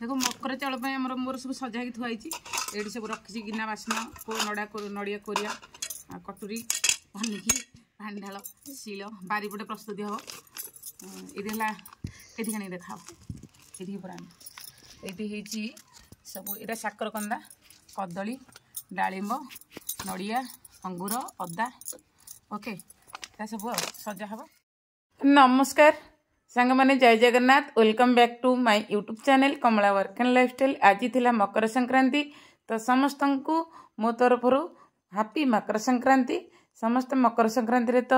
ଦେଖ ମକର ଚାଉଳ ପାଇଁ ଆମର ମୋର ସବୁ ସଜାହେଇକି ଥୁଆ ହେଇଛି ଏଇଠି ସବୁ ରଖିଛି ଗିନା ବାସନ ନଡ଼ା ନଡ଼ିଆ କୋରିଆ କଟୁରୀ ଭାନିକି ଭାଣ୍ଡାଳ ଶିଳ ବାରିପଟେ ପ୍ରସ୍ତୁତି ହେବ ଏଇଠି ହେଲା ଏଠି କାଣିକି ଦେଖାହ ଏଠି ପୁରାଣ ଏଇଠି ହେଇଛି ସବୁ ଏଇଟା ସାକରକନ୍ଦା କଦଳୀ ଡାଳିମ୍ବ ନଡ଼ିଆ ଅଙ୍ଗୁର ଅଦା ଓକେ ଏଇଟା ସବୁ ସଜା ହେବ ନମସ୍କାର ସାଙ୍ଗମାନେ ଜୟ Jagannath welcome back to my YouTube channel Kamala work and life style ଆଜି ଥିଲା ମକର ସଂକ୍ରାନ୍ତି ତ ସମସ୍ତଙ୍କୁ ମୋ ତରଫରୁ ହାପି ମକର ସଂକ୍ରାନ୍ତି ସମସ୍ତେ ମକର ସଂକ୍ରାନ୍ତିରେ ତ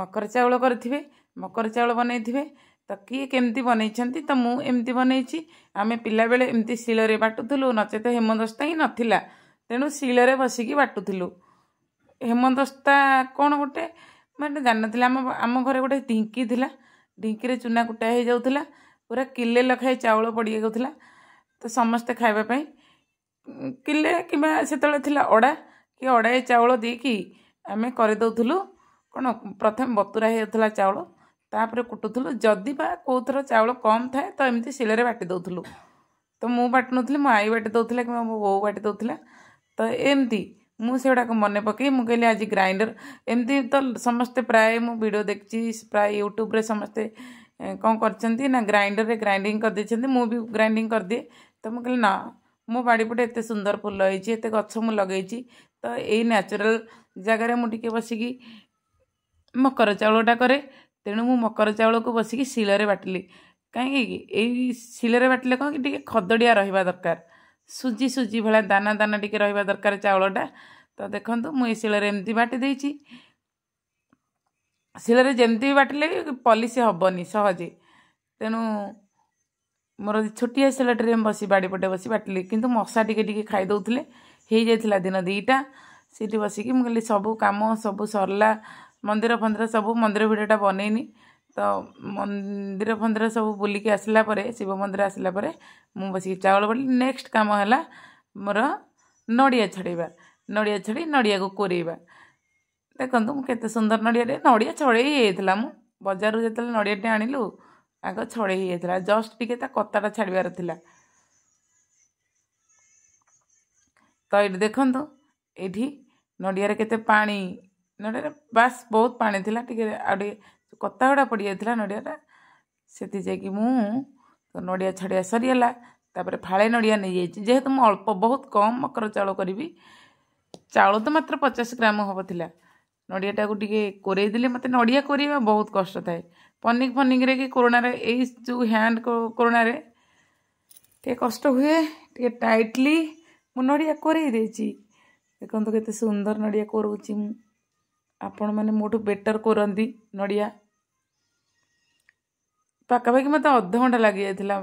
ମକର ଚାଉଳ କରିଥିବେ ମକର ଚାଉଳ ବନେଇଥିବେ ତ କିଏ କେମିତି ବନେଇଛନ୍ତି ତ ମୁଁ ଏମିତି ବନେଇଛି ଆମେ ପିଲାବେଳେ ଏମିତି ଶିଳରେ ବାଟୁଥିଲୁ ନଚେତ ହେମଦସ୍ତା ହିଁ ନଥିଲା ତେଣୁ ଶିଳରେ ବସିକି ବାଟୁଥିଲୁ ହେମଦସ୍ତା କ'ଣ ଗୋଟେ ମାନେ ଜାଣିନଥିଲା ଆମ ଆମ ଘରେ ଗୋଟେ ଢିଙ୍କି ଥିଲା ढिंकी चूना कुटा हो जाऊला पूरा किले लखाए चाउल पड़ी जाऊला तो समस्ते खावाई किले कि अड़ा कि अड़ाए चाउल दे कि आम करदेलु कौन प्रथम बतुरा हो जाता चाउल तापर कुटुलू जदिबा कौ थर चाउल कम थाए तो एमती शिले बाटिदेलु तो मुझे बाटि मो आई बाटि दौर कि मो बो बाटि दौला तो एमती ମୁଁ ସେଗୁଡ଼ାକ ମନେ ପକାଇ ମୁଁ କହିଲି ଆଜି ଗ୍ରାଇଣ୍ଡର ଏମିତି ତ ସମସ୍ତେ ପ୍ରାୟ ମୁଁ ଭିଡ଼ିଓ ଦେଖିଛି ପ୍ରାୟ ୟୁଟ୍ୟୁବରେ ସମସ୍ତେ କ'ଣ କରିଛନ୍ତି ନା ଗ୍ରାଇଣ୍ଡରରେ ଗ୍ରାଇଣ୍ଡିଂ କରିଦେଇଛନ୍ତି ମୁଁ ବି ଗ୍ରାଇଣ୍ଡିଂ କରିଦିଏ ତ ମୁଁ କହିଲି ନା ମୋ ବାଡ଼ିପଟେ ଏତେ ସୁନ୍ଦର ଫୁଲ ହେଇଛି ଏତେ ଗଛ ମୁଁ ଲଗେଇଛି ତ ଏଇ ନ୍ୟାଚୁରାଲ୍ ଜାଗାରେ ମୁଁ ଟିକେ ବସିକି ମକର ଚାଉଳଟା କରେ ତେଣୁ ମୁଁ ମକର ଚାଉଳକୁ ବସିକି ଶିଳରେ ବାଟିଲି କାହିଁକି ଏଇ ଶିଳରେ ବାଟିଲେ କ'ଣ କି ଟିକେ ଖଦଡ଼ିଆ ରହିବା ଦରକାର ସୁଜି ସୁଜି ଭଳିଆ ଦାନା ଦାନା ଟିକେ ରହିବା ଦରକାର ଚାଉଳଟା ତ ଦେଖନ୍ତୁ ମୁଁ ଏ ଶିଳରେ ଏମିତି ବାଟି ଦେଇଛି ଶିଳରେ ଯେମିତି ବି ବାଟିଲେ ବି ପଲିସି ହେବନି ସହଜେ ତେଣୁ ମୋର ଛୋଟିଆ ଶିଳଟିରେ ବସି ବାଡ଼ି ପଟେ ବସି ବାଟିଲି କିନ୍ତୁ ମଶା ଟିକେ ଟିକେ ଖାଇଦେଉଥିଲେ ହେଇଯାଇଥିଲା ଦିନ ଦୁଇଟା ସେଇଠି ବସିକି ମୁଁ କହିଲି ସବୁ କାମ ସବୁ ସରିଲା ମନ୍ଦିର ଫନ୍ଦିର ସବୁ ମନ୍ଦିର ଭିଡ଼ିଓଟା ବନେଇନି ତ ମନ୍ଦିର ଫନ୍ଦିର ସବୁ ବୁଲିକି ଆସିଲା ପରେ ଶିବ ମନ୍ଦିର ଆସିଲା ପରେ ମୁଁ ବସିକି ଚାଉଳ ବଳିଲି ନେକ୍ସଟ କାମ ହେଲା ମୋର ନଡ଼ିଆ ଛଡ଼େଇବା ନଡ଼ିଆ ଛଡ଼ି ନଡ଼ିଆକୁ କୋରେଇବା ଦେଖନ୍ତୁ ମୁଁ କେତେ ସୁନ୍ଦର ନଡ଼ିଆରେ ନଡ଼ିଆ ଛଡ଼େଇ ହେଇଯାଇଥିଲା ମୁଁ ବଜାରରୁ ଯେତେବେଳେ ନଡ଼ିଆଟେ ଆଣିଲୁ ଆଗ ଛଡ଼େଇ ହେଇଯାଇଥିଲା ଜଷ୍ଟ ଟିକେ ତା କତାଟା ଛାଡ଼ିବାର ଥିଲା ତ ଏଇଠି ଦେଖନ୍ତୁ ଏଇଠି ନଡ଼ିଆରେ କେତେ ପାଣି ନଡ଼ିଆରେ ବାସ୍ ବହୁତ ପାଣି ଥିଲା ଟିକେ ଆଉ ଟିକେ କତା ଗୁଡ଼ା ପଡ଼ିଯାଇଥିଲା ନଡ଼ିଆଟା ସେଠି ଯାଇକି ମୁଁ ନଡ଼ିଆ ଛାଡ଼ିଆ ସରିଗଲା ତାପରେ ଫାଳେ ନଡ଼ିଆ ନେଇଯାଇଛି ଯେହେତୁ ମୁଁ ଅଳ୍ପ ବହୁତ କମ୍ ମକର ଚାଉଳ କରିବି ଚାଉଳ ତ ମାତ୍ର ପଚାଶ ଗ୍ରାମ ହେବ ଥିଲା ନଡ଼ିଆଟାକୁ ଟିକେ କୋରେଇ ଦେଲି ମୋତେ ନଡ଼ିଆ କୋରେଇବା ବହୁତ କଷ୍ଟ ଥାଏ ପନିକି ଫନିକିରେ କି କୋରୋନାରେ ଏଇ ଯେଉଁ ହ୍ୟାଣ୍ଡ କୋରୋନାରେ ଟିକେ କଷ୍ଟ ହୁଏ ଟିକେ ଟାଇଟଲି ମୁଁ ନଡ଼ିଆ କୋରେଇ ଦେଇଛି ଦେଖନ୍ତୁ କେତେ ସୁନ୍ଦର ନଡ଼ିଆ କୋରଉଛି ମୁଁ ଆପଣମାନେ ମୋଠୁ ବେଟର୍ କରନ୍ତି ନଡ଼ିଆ ପାଖାପାଖି ମୋତେ ଅଧଘଣ୍ଟା ଲାଗିଯାଇଥିଲା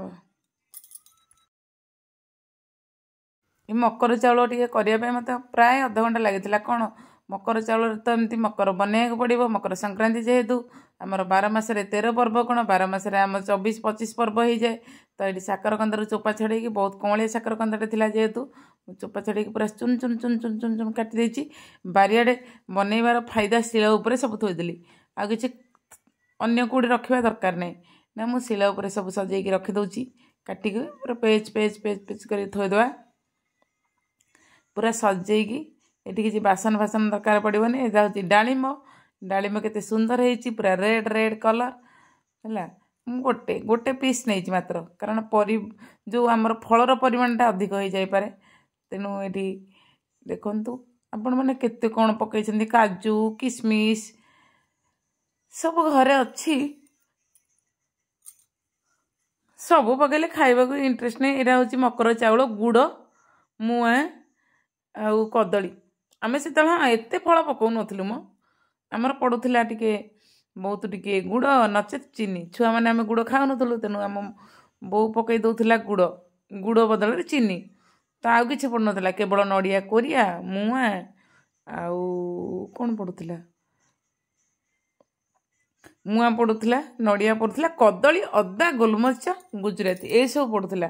ଏ ମକର ଚାଉଳ ଟିକେ କରିବା ପାଇଁ ମୋତେ ପ୍ରାୟ ଅଧଘଣ୍ଟା ଲାଗିଥିଲା କ'ଣ ମକର ଚାଉଳରେ ତ ଏମିତି ମକର ବନେଇବାକୁ ପଡ଼ିବ ମକର ସଂକ୍ରାନ୍ତି ଯେହେତୁ ଆମର ବାର ମାସରେ ତେର ପର୍ବ କ'ଣ ବାର ମାସରେ ଆମର ଚବିଶ ପଚିଶ ପର୍ବ ହେଇଯାଏ ତ ଏଇଠି ସାକର କନ୍ଦାରୁ ଚୋପା ଛଡ଼େଇକି ବହୁତ କଅଁଳିଆ ସାକର କନ୍ଦାଟେ ଥିଲା ଯେହେତୁ ମୁଁ ଚୋପା ଛଡ଼େଇକି ପୁରା ଚୁନ ଚୁନ ଚୁନ ଚୁନ ଚୁନ ଚୁନ କାଟି ଦେଇଛି ବାରିଆଡ଼େ ବନେଇବାର ଫାଇଦା ଶିଳ ଉପରେ ସବୁ ଥୋଇଦେଲି ଆଉ କିଛି ଅନ୍ୟ କେଉଁଠି ରଖିବା ଦରକାର ନାହିଁ ନା ମୁଁ ଶିଳ ଉପରେ ସବୁ ସଜେଇକି ରଖିଦେଉଛି କାଟିକି ପୁରା ପେଜ୍ ପେଜ୍ ପେଜ୍ ପେଜ୍ କରିକି ଥୋଇଦେବା ପୁରା ସଜେଇକି ଏଠି କିଛି ବାସନ ଫାସନ ଦରକାର ପଡ଼ିବନି ଏଇଟା ହେଉଛି ଡାଳିମ୍ବ ଡାଳିମ୍ବ କେତେ ସୁନ୍ଦର ହେଇଛି ପୁରା ରେଡ଼୍ ରେଡ଼୍ କଲର୍ ହେଲା ମୁଁ ଗୋଟେ ଗୋଟେ ପିସ୍ ନେଇଛି ମାତ୍ର କାରଣ ପରି ଯେଉଁ ଆମର ଫଳର ପରିମାଣଟା ଅଧିକ ହେଇଯାଇପାରେ ତେଣୁ ଏଠି ଦେଖନ୍ତୁ ଆପଣମାନେ କେତେ କ'ଣ ପକାଇଛନ୍ତି କାଜୁ କିସମିସ୍ ସବୁ ଘରେ ଅଛି ସବୁ ପକାଇଲେ ଖାଇବାକୁ ଇଣ୍ଟରେଷ୍ଟ ନାହିଁ ଏଇଟା ହେଉଛି ମକର ଚାଉଳ ଗୁଡ଼ ମୁଆଁ ଆଉ କଦଳୀ ଆମେ ସେତେବେଳେ ହଁ ଏତେ ଫଳ ପକାଉନଥିଲୁ ମୋ ଆମର ପଡ଼ୁଥିଲା ଟିକେ ବହୁତ ଟିକେ ଗୁଡ଼ ନଚେତ ଚିନି ଛୁଆମାନେ ଆମେ ଗୁଡ଼ ଖାଉନଥିଲୁ ତେଣୁ ଆମ ବୋଉ ପକାଇ ଦେଉଥିଲା ଗୁଡ଼ ଗୁଡ଼ ବଦଳରେ ଚିନି ତ ଆଉ କିଛି ପଡ଼ୁନଥିଲା କେବଳ ନଡ଼ିଆ କୋରିଆ ମୁଆଁ ଆଉ କ'ଣ ପଡ଼ୁଥିଲା ମୁଆଁ ପଡ଼ୁଥିଲା ନଡ଼ିଆ ପଡ଼ୁଥିଲା କଦଳୀ ଅଦା ଗୋଲମରିଚ ଗୁଜୁରାତି ଏଇସବୁ ପଡ଼ୁଥିଲା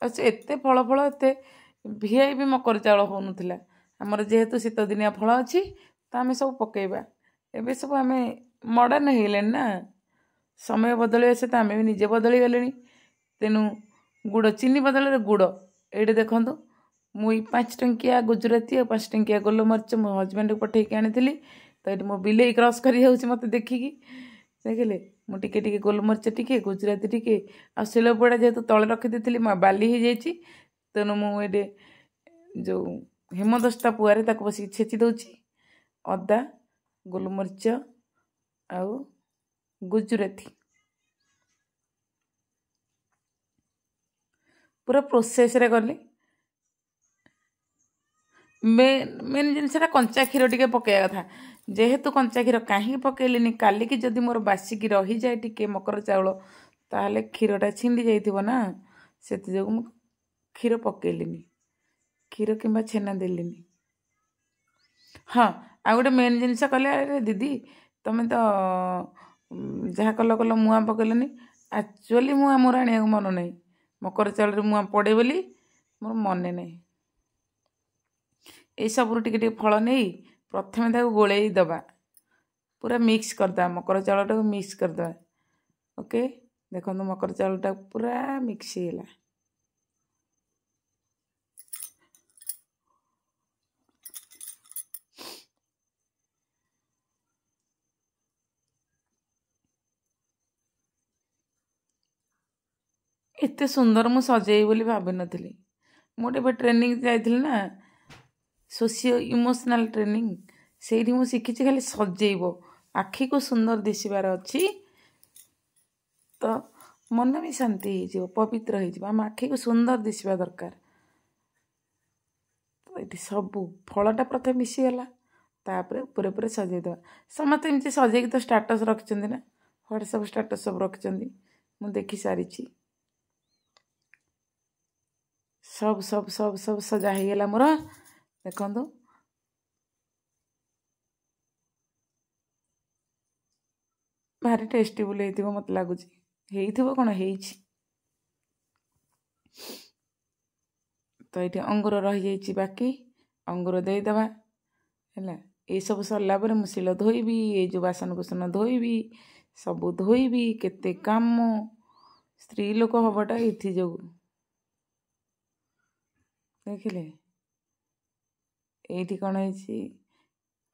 ଆଉ ସେ ଏତେ ଫଳ ଫଳ ଏତେ ଭିଆଇ ବି ମକର ଚାଉଳ ହେଉନଥିଲା ଆମର ଯେହେତୁ ଶୀତଦିନିଆ ଫଳ ଅଛି ତ ଆମେ ସବୁ ପକାଇବା ଏବେ ସବୁ ଆମେ ମଡ଼ର୍ଣ୍ଣ ହେଇଗଲେଣି ନା ସମୟ ବଦଳିବା ସହିତ ଆମେ ବି ନିଜେ ବଦଳିଗଲେଣି ତେଣୁ ଗୁଡ଼ ଚିନି ବଦଳରେ ଗୁଡ଼ ଏଇଟା ଦେଖନ୍ତୁ ମୁଁ ଏଇ ପାଞ୍ଚ ଟଙ୍କିଆ ଗୁଜୁରାତି ଆଉ ପାଞ୍ଚ ଟଙ୍କିଆ ଗୋଲମରିଚ ମୋ ହଜବେଣ୍ଡକୁ ପଠେଇକି ଆଣିଥିଲି ତ ଏଠି ମୋ ବିଲେଇ କ୍ରସ୍ କରିଯାଉଛି ମୋତେ ଦେଖିକି ଦେଖିଲେ ମୁଁ ଟିକେ ଟିକେ ଗୋଲମରିଚ ଟିକେ ଗୁଜୁରାତି ଟିକେ ଆଉ ଶିଳ ପୋଡ଼ା ଯେହେତୁ ତଳେ ରଖିଦେଇଥିଲି ବାଲି ହେଇଯାଇଛି ତେଣୁ ମୁଁ ଏଠି ଯେଉଁ ହେମଦସ୍ତା ପୁଆରେ ତାକୁ ବସିକି ଛେଚି ଦେଉଛି ଅଦା ଗୋଲମରିଚ ଆଉ ଗୁଜୁରାତି ପୁରା ପ୍ରୋସେସ୍ରେ କଲି ମେନ୍ ଜିନିଷଟା କଞ୍ଚା କ୍ଷୀର ଟିକେ ପକେଇବା କଥା ଯେହେତୁ କଞ୍ଚା କ୍ଷୀର କାହିଁକି ପକେଇଲିନି କାଲିକି ଯଦି ମୋର ବାସିକି ରହିଯାଏ ଟିକେ ମକର ଚାଉଳ ତାହେଲେ କ୍ଷୀରଟା ଛିଣ୍ଡି ଯାଇଥିବ ନା ସେଥିଯୋଗୁଁ ମୁଁ କ୍ଷୀର ପକେଇଲିନି କ୍ଷୀର କିମ୍ବା ଛେନା ଦେଲିନି ହଁ ଆଉ ଗୋଟେ ମେନ୍ ଜିନିଷ କହିଲେ ଆରେ ଦିଦି ତମେ ତ ଯାହା କଲ କଲ ମୁଆଁ ପକେଇଲନି ଆକ୍ଚୁଆଲି ମୁଁ ଆମର ଆଣିବାକୁ ମନ ନାହିଁ ମକର ଚାଉଳରେ ମୁଁ ମୁଆଁ ପଡ଼େ ବୋଲି ମୋର ମନେ ନାହିଁ ଏସବୁରୁ ଟିକେ ଟିକେ ଫଳ ନେଇ ପ୍ରଥମେ ତାକୁ ଗୋଳେଇ ଦେବା ପୁରା ମିକ୍ସ କରିଦେବା ମକର ଚାଉଳଟାକୁ ମିକ୍ସ କରିଦେବା ଓକେ ଦେଖନ୍ତୁ ମକର ଚାଉଳଟା ପୁରା ମିକ୍ସ ହେଇଗଲା ଏତେ ସୁନ୍ଦର ମୁଁ ସଜେଇବି ବୋଲି ଭାବିନଥିଲି ମୁଁ ଗୋଟେ ଏବେ ଟ୍ରେନିଂ ଯାଇଥିଲି ନା ସୋସିଓ ଇମୋସନାଲ୍ ଟ୍ରେନିଂ ସେଇଠି ମୁଁ ଶିଖିଛି ଖାଲି ସଜେଇବ ଆଖିକୁ ସୁନ୍ଦର ଦିଶିବାର ଅଛି ତ ମନ ବି ଶାନ୍ତି ହେଇଯିବ ପବିତ୍ର ହେଇଯିବ ଆମ ଆଖିକୁ ସୁନ୍ଦର ଦିଶିବା ଦରକାର ତ ଏଠି ସବୁ ଫଳଟା ପ୍ରଥମେ ମିଶିଗଲା ତାପରେ ଉପରେ ଉପରେ ସଜେଇଦେବା ସମସ୍ତେ ଏମିତି ସଜେଇକି ତ ଷ୍ଟାଟସ୍ ରଖିଛନ୍ତି ନା ହ୍ୱାଟ୍ସଆପ୍ ଷ୍ଟାଟସ୍ ସବୁ ରଖିଛନ୍ତି ମୁଁ ଦେଖି ସାରିଛି ସବୁ ସବୁ ସବୁ ସବୁ ସଜା ହେଇଗଲା ମୋର ଦେଖନ୍ତୁ ଭାରି ଟେଷ୍ଟିବୁଲ୍ ହେଇଥିବ ମୋତେ ଲାଗୁଛି ହେଇଥିବ କ'ଣ ହେଇଛି ତ ଏଇଠି ଅଙ୍ଗୁର ରହିଯାଇଛି ବାକି ଅଙ୍ଗୁର ଦେଇଦେବା ହେଲା ଏସବୁ ସରିଲା ପରେ ମୁଁ ଶିଳ ଧୋଇବି ଏ ଯେଉଁ ବାସନକୁସନ ଧୋଇବି ସବୁ ଧୋଇବି କେତେ କାମ ସ୍ତ୍ରୀ ଲୋକ ହେବଟା ଏଥିଯୋଗୁଁ ଦେଖିଲେ ଏଇଠି କ'ଣ ହେଇଛି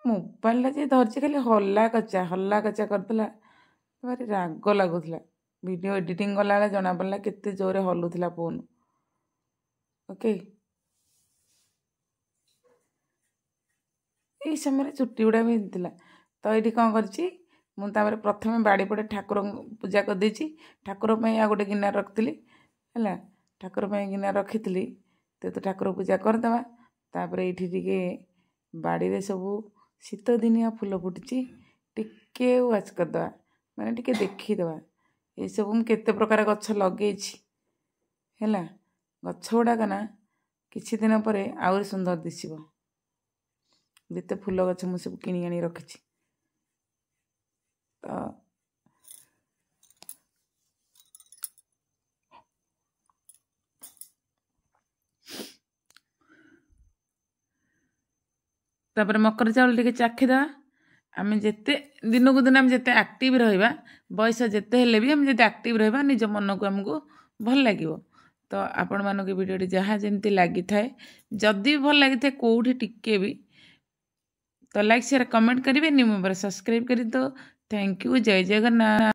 ମୋବାଇଲଟା ଯିଏ ଧରିଛି ଖାଲି ହଲା କଚା ହଲା କଚା କରିଦେଲା ଭାରି ରାଗ ଲାଗୁଥିଲା ଭିଡ଼ିଓ ଏଡ଼ିଟିଂ କଲାବେଳେ ଜଣାପଡ଼ିଲା କେତେ ଜୋରରେ ହଲୁଥିଲା ଫୋନ୍ ଓକେ ଏଇ ସମୟରେ ଚୁଟି ଗୁଡ଼ା ବି ହେଇଥିଲା ତ ଏଇଠି କ'ଣ କରିଛି ମୁଁ ତା'ପରେ ପ୍ରଥମେ ବାଡ଼ିପଟେ ଠାକୁରଙ୍କୁ ପୂଜା କରିଦେଇଛି ଠାକୁର ପାଇଁ ଆଉ ଗୋଟେ ଗିନା ରଖିଥିଲି ହେଲା ଠାକୁର ପାଇଁ ଗିନା ରଖିଥିଲି ତ ଠାକୁର ପୂଜା କରିଦେବା ତାପରେ ଏଇଠି ଟିକେ ବାଡ଼ିରେ ସବୁ ଶୀତଦିନିଆ ଫୁଲ ଫୁଟିଛି ଟିକେ ୱାଚ୍ କରିଦେବା ମାନେ ଟିକେ ଦେଖିଦେବା ଏସବୁ ମୁଁ କେତେ ପ୍ରକାର ଗଛ ଲଗେଇଛି ହେଲା ଗଛ ଗୁଡ଼ାକ ନା କିଛି ଦିନ ପରେ ଆହୁରି ସୁନ୍ଦର ଦିଶିବ ଯେତେ ଫୁଲ ଗଛ ମୁଁ ସବୁ କିଣି ଆଣି ରଖିଛି ତ ତାପରେ ମକର ଚାଉଳ ଟିକେ ଚାଖିଦେବା ଆମେ ଯେତେ ଦିନକୁ ଦିନ ଆମେ ଯେତେ ଆକ୍ଟିଭ୍ ରହିବା ବୟସ ଯେତେ ହେଲେ ବି ଆମେ ଯଦି ଆକ୍ଟିଭ୍ ରହିବା ନିଜ ମନକୁ ଆମକୁ ଭଲ ଲାଗିବ ତ ଆପଣମାନଙ୍କୁ ଭିଡ଼ିଓଟି ଯାହା ଯେମିତି ଲାଗିଥାଏ ଯଦି ଭଲ ଲାଗିଥାଏ କେଉଁଠି ଟିକେ ବି ତ ଲାଇକ୍ ସେୟାର କମେଣ୍ଟ କରିବେନି ମୋ ଉପରେ ସବସ୍କ୍ରାଇବ୍ କରିଦିଅ ଥ୍ୟାଙ୍କ ୟୁ ଜୟ ଜଗନ୍ନାଥ